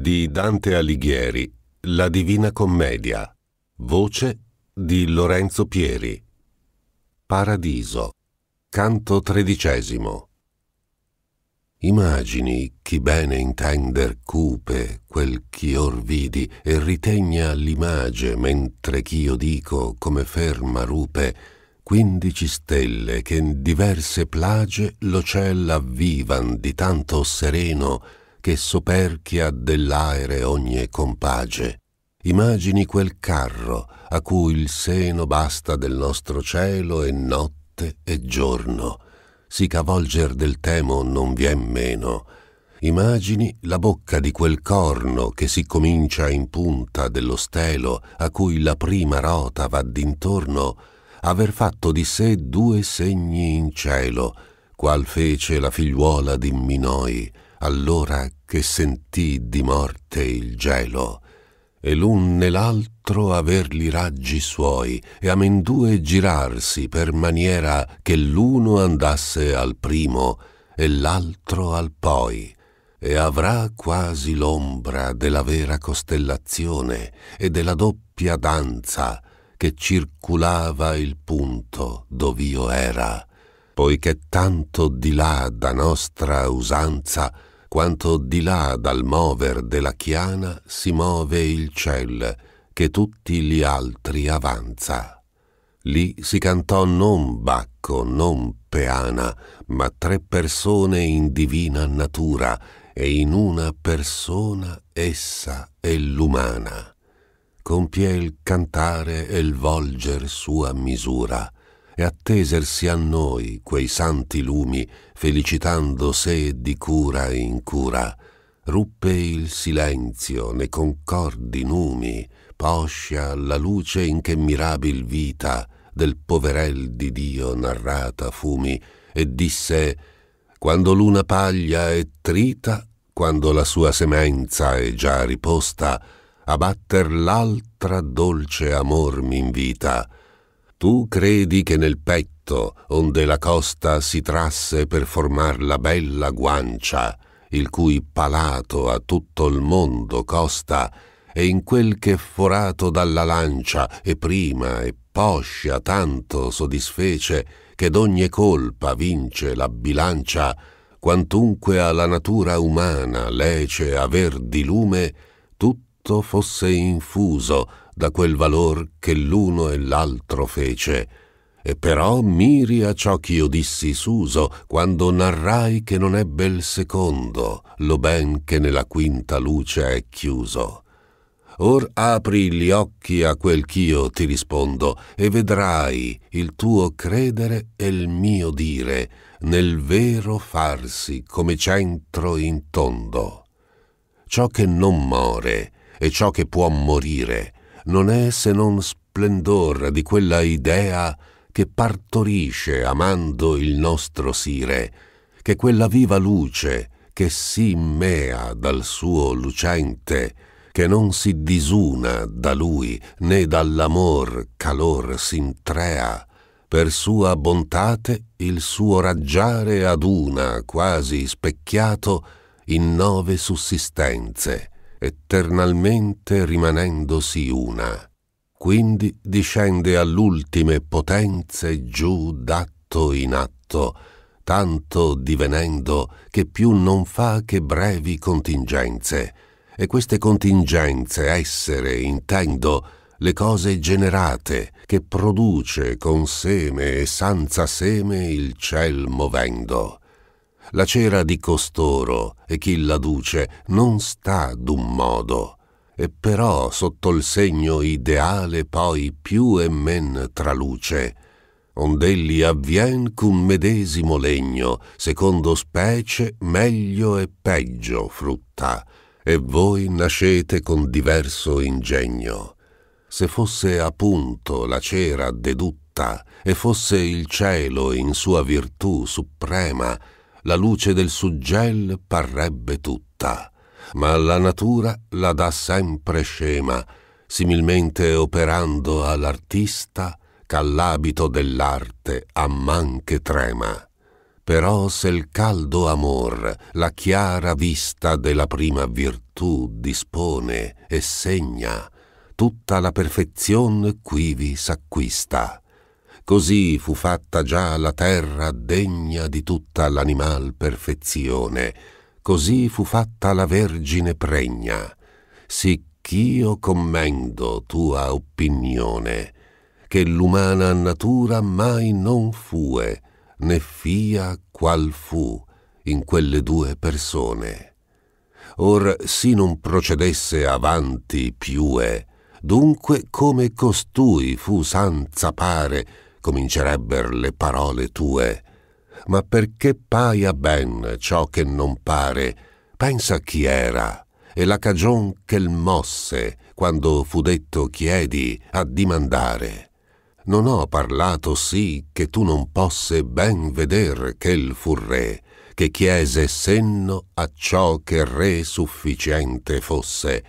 di Dante Alighieri, La Divina Commedia, voce di Lorenzo Pieri. Paradiso, canto tredicesimo. Immagini chi bene intender cupe quel ch'io vidi e ritegna l'image mentre ch'io dico come ferma rupe quindici stelle che in diverse plage lo ciel avvivan di tanto sereno che soperchia dell'aere ogni compage. Imagini quel carro a cui il seno basta del nostro cielo e notte e giorno. Si cavolger del temo non vien meno. Imagini la bocca di quel corno che si comincia in punta dello stelo a cui la prima rota va d'intorno, aver fatto di sé due segni in cielo, qual fece la figliuola di Minoi, allora che sentì di morte il gelo, e l'un e l'altro aver li raggi suoi, e amendue girarsi per maniera che l'uno andasse al primo e l'altro al poi, e avrà quasi l'ombra della vera costellazione e della doppia danza che circulava il punto dov'io era, poiché tanto di là da nostra usanza quanto di là dal mover della chiana si muove il ciel che tutti gli altri avanza. Lì si cantò non Bacco, non Peana, ma tre persone in divina natura, e in una persona essa è l'umana. Compie il cantare e il volger sua misura, e attesersi a noi quei santi lumi, felicitando sé di cura in cura. Ruppe il silenzio ne concordi numi, poscia la luce in che mirabil vita del poverel di Dio narrata fumi, e disse quando l'una paglia è trita, quando la sua semenza è già riposta, a batter l'altra dolce amor m'invita. invita tu credi che nel petto, onde la costa si trasse per formar la bella guancia, il cui palato a tutto il mondo costa, e in quel che forato dalla lancia e prima e poscia tanto soddisfece che d'ogni colpa vince la bilancia, quantunque alla natura umana lece aver di lume, tutto tutto fosse infuso da quel valor che l'uno e l'altro fece. E però miri a ciò ch'io dissi suso, quando narrai che non ebbe il secondo, lo ben che nella quinta luce è chiuso. Or apri gli occhi a quel ch'io ti rispondo, e vedrai il tuo credere e il mio dire, nel vero farsi come centro in tondo. Ciò che non more, e ciò che può morire non è se non splendor di quella idea che partorisce amando il nostro sire, che quella viva luce che si mea dal suo lucente, che non si disuna da lui né dall'amor calor s'intrea, per sua bontate il suo raggiare aduna quasi specchiato in nove sussistenze eternalmente rimanendosi una. Quindi discende all'ultime potenze giù d'atto in atto, tanto divenendo che più non fa che brevi contingenze. E queste contingenze essere, intendo, le cose generate che produce con seme e senza seme il ciel movendo la cera di costoro e chi la duce non sta d'un modo, e però sotto il segno ideale poi più e men traluce, ondelli avvien cun medesimo legno, secondo specie meglio e peggio frutta, e voi nascete con diverso ingegno. Se fosse appunto la cera dedutta, e fosse il cielo in sua virtù suprema, la luce del suggel parrebbe tutta, ma la natura la dà sempre scema, similmente operando all'artista ch'all'abito dell'arte a manche trema. Però se il caldo amor la chiara vista della prima virtù dispone e segna, tutta la perfezion quivi s'acquista così fu fatta già la terra degna di tutta l'animal perfezione, così fu fatta la Vergine pregna, sicch'io commendo tua opinione, che l'umana natura mai non fue, né fia qual fu in quelle due persone. Or si non procedesse avanti piue, dunque come costui fu senza pare comincerebber le parole tue. Ma perché paia ben ciò che non pare, pensa chi era e la cagion che l mosse quando fu detto chiedi a dimandare. Non ho parlato sì che tu non posse ben veder ch'el fu re, che chiese senno a ciò che re sufficiente fosse,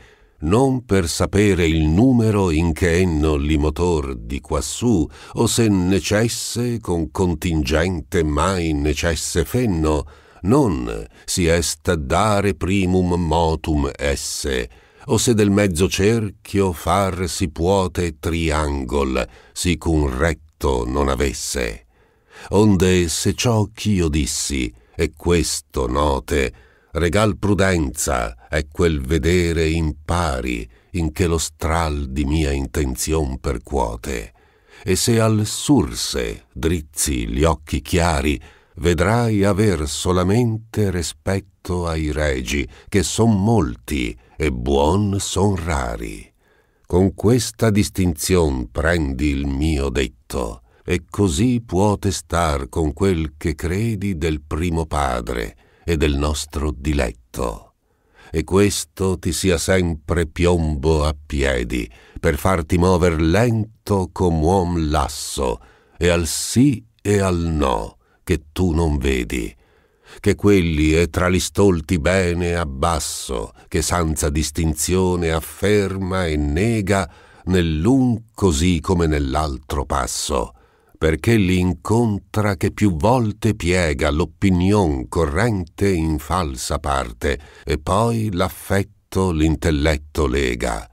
non per sapere il numero in che enno li motor di quassù, o se necesse con contingente mai necesse fenno, non si est dare primum motum esse, o se del mezzo cerchio far si puote triangol, sicun retto non avesse. Onde se ciò ch'io dissi, e questo note, regal prudenza è quel vedere impari in che lo stral di mia intenzion percuote. E se al surse drizzi gli occhi chiari, vedrai aver solamente rispetto ai regi, che son molti e buon son rari. Con questa distinzion prendi il mio detto, e così puote star con quel che credi del primo padre, e del nostro diletto. E questo ti sia sempre piombo a piedi, per farti muover lento come uom lasso, e al sì e al no, che tu non vedi, che quelli è tra gli stolti bene abbasso, che senza distinzione afferma e nega nell'un così come nell'altro passo, perché l'incontra che più volte piega l'opinion corrente in falsa parte, e poi l'affetto l'intelletto lega.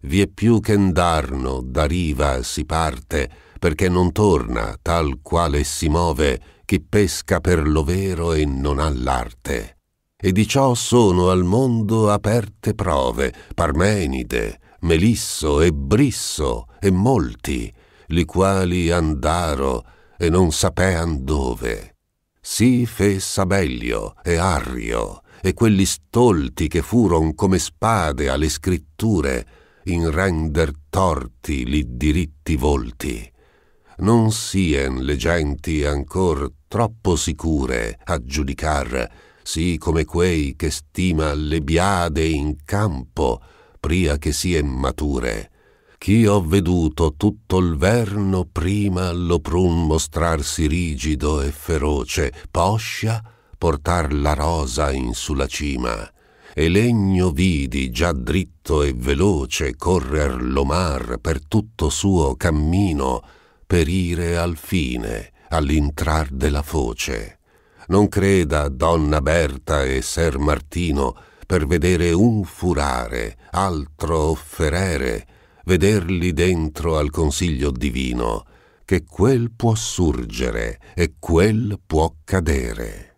Vi è più che ndarno da riva si parte, perché non torna tal quale si muove chi pesca per lo vero e non ha l'arte. E di ciò sono al mondo aperte prove, Parmenide, Melisso e Brisso e molti, li quali andaro e non sapean dove. Si fe Sabellio e Arrio e quelli stolti che furon come spade alle scritture in render torti li diritti volti. Non sien le genti ancor troppo sicure a giudicar, sì come quei che stima le biade in campo, pria che sien mature chi ho veduto tutto il verno prima lo prun mostrarsi rigido e feroce, poscia portar la rosa in sulla cima, e legno vidi già dritto e veloce correr lo mar per tutto suo cammino, perire al fine, all'intrar della foce. Non creda donna Berta e ser Martino per vedere un furare, altro offerere, vederli dentro al consiglio divino, che quel può surgere e quel può cadere.